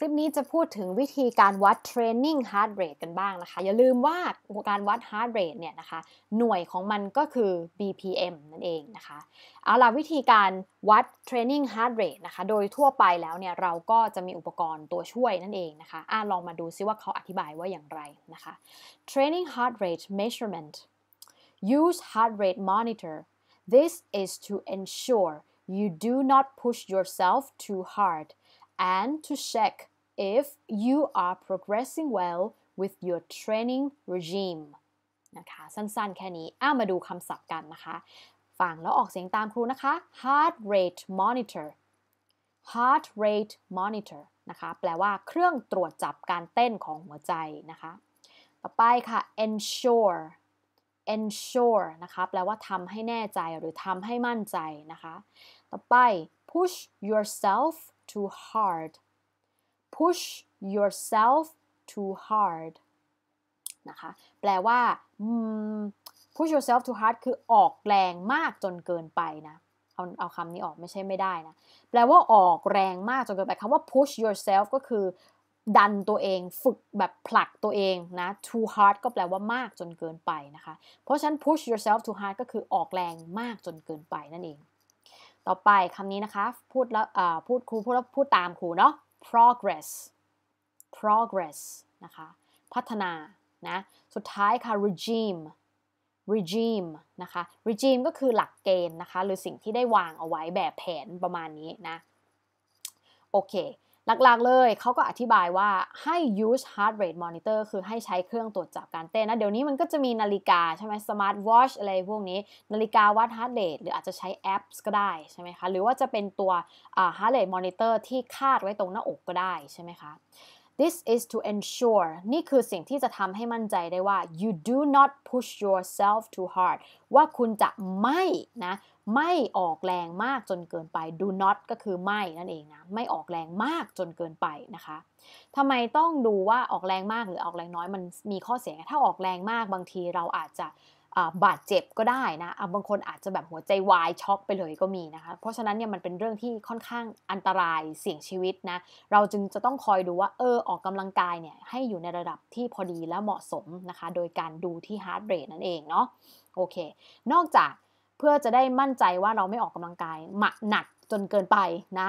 คลิปนี้จะพูดถึงวิธีการวัดเทรนนิ่งฮาร์ดเรทกันบ้างนะคะ อย่าลืมว่าการวัดฮาร์ดเรทเนี่ยนะคะหน่วยของมันก็คือ BPM นั่นเองนะคะเอาล่ะวิธีการวัดเทรนนิ่งฮาร์ดเรทนะคะโดยทั่วไปแล้วเนี่ย เราก็จะมีอุปกรณ์ตัวช่วยนั่นเองนะคะ อ่าลองมาดูซิว่าเขาอธิบายว่าอย่างไรนะคะ training heart rate measurement use heart rate monitor this is to ensure you do not push yourself too hard and to check if you are progressing well with your training regime นะคะ สั้นๆ แค่นี้อามาดูคำศัพท์กันนะคะ ฟังแล้วออกเสียงตามครูนะคะ heart rate monitor heart rate monitor นะคะ แปลว่าเครื่องตรวจจับการเต้นของหัวใจนะคะ ต่อไปค่ะ ensure ensure นะคะแปลว่าทำให้แน่ใจหรือทำให้มั่นใจ นะคะ ต่อไป push yourself too hard push yourself too hard นะคะแปลว่า push yourself too hard คือออกแรงมากจนเกินไปนะเอาเอาคำนี้ออกไม่ใช่ไม่ได้นะแปลว่าออกแรงมากจนเกินไปคำว่า push yourself ก็คือดันตัวเอง ฝึกแบบผลักตัวเองนะ too hard ก็แปลว่ามากจนเกินไปนะคะ เพราะฉะนั้น push yourself too hard ก็คือออกแรงมากจนเกินไปนั่นเอง ต่อไปคำนี้นะคะ พูดแล้วพูดครูพูดแล้วพูดตามครูเนาะ progress progress นะคะ พัฒนา นะ สุดท้ายค่ะ regime regime นะคะ regime ก็คือหลักเกณฑ์นะคะ หรือสิ่งที่ได้วางเอาไว้แบบแผนประมาณนี้นะ โอเคหลักๆ เลย เขาก็อธิบายว่าให้ use heart rate monitor คือให้ใช้เครื่องตรวจจับการเต้นนะเดี๋ยวนี้มันก็จะมีนาฬิกาใช่ไหม smart watch อะไรพวกนี้ นาฬิกาวัด heart rate หรืออาจจะใช้แอปก็ได้ใช่ไหมคะ หรือว่าจะเป็นตัว heart rate monitor ที่คาดไว้ตรงหน้าอกก็ได้ใช่ไหมคะ This is to ensure นี่คือสิ่งที่จะทำให้มั่นใจได้ว่า you do not push yourself too hard ว่าคุณจะไม่นะ ไม่ออกแรงมากจนเกินไป do not ก็คือไม่นั่นเองนะ ไม่ออกแรงมากจนเกินไป นะคะ ทำไมต้องดูว่าออกแรงมากหรือออกแรงน้อยมันมีข้อเสีย ถ้าออกแรงมากบางทีเราอาจจะบาดเจ็บก็ได้นะบางคนอาจจะแบบหัวใจวายช็อกไปเลยก็มีนะคะ เพราะฉะนั้นเนี่ยมันเป็นเรื่องที่ค่อนข้างอันตรายเสี่ยงชีวิตนะ เราจึงจะต้องคอยดูว่าเออออกกำลังกายเนี่ยให้อยู่ในระดับที่พอดีและเหมาะสมนะคะ โดยการดูที่ฮาร์ดเรทนั่นเองเนาะโอเค นอกจากเพื่อจะได้มั่นใจว่าเราไม่ออกกำลังกายหมักหนักจนเกินไปนะ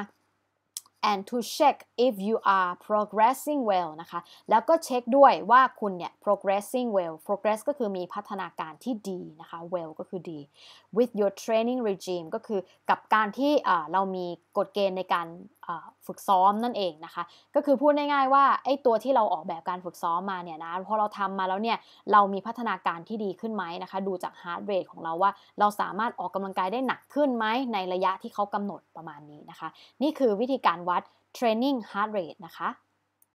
and to check if you are progressing well นะคะ แล้วก็เช็คด้วยว่าคุณเนี่ย progressing well progress ก็คือมีพัฒนาการที่ดี นะคะ well ก็คือดี with your training regime ก็คือกับการที่เรามีกฎเกณฑ์ในการฝึกซ้อมนั่นเองนะคะ ก็คือพูดง่ายๆว่าไอ้ตัวที่เราออกแบบการฝึกซ้อมมาเนี่ยนะพอเราทำมาแล้วเนี่ยเรามีพัฒนาการที่ดีขึ้นไหมนะคะ ดูจากฮาร์ดเรทของเราว่า เราสามารถออกกำลังกายได้หนักขึ้นไหม ในระยะที่เขากำหนดประมาณนี้นะคะ นี่คือวิธีการวัด training heart rate นะคะ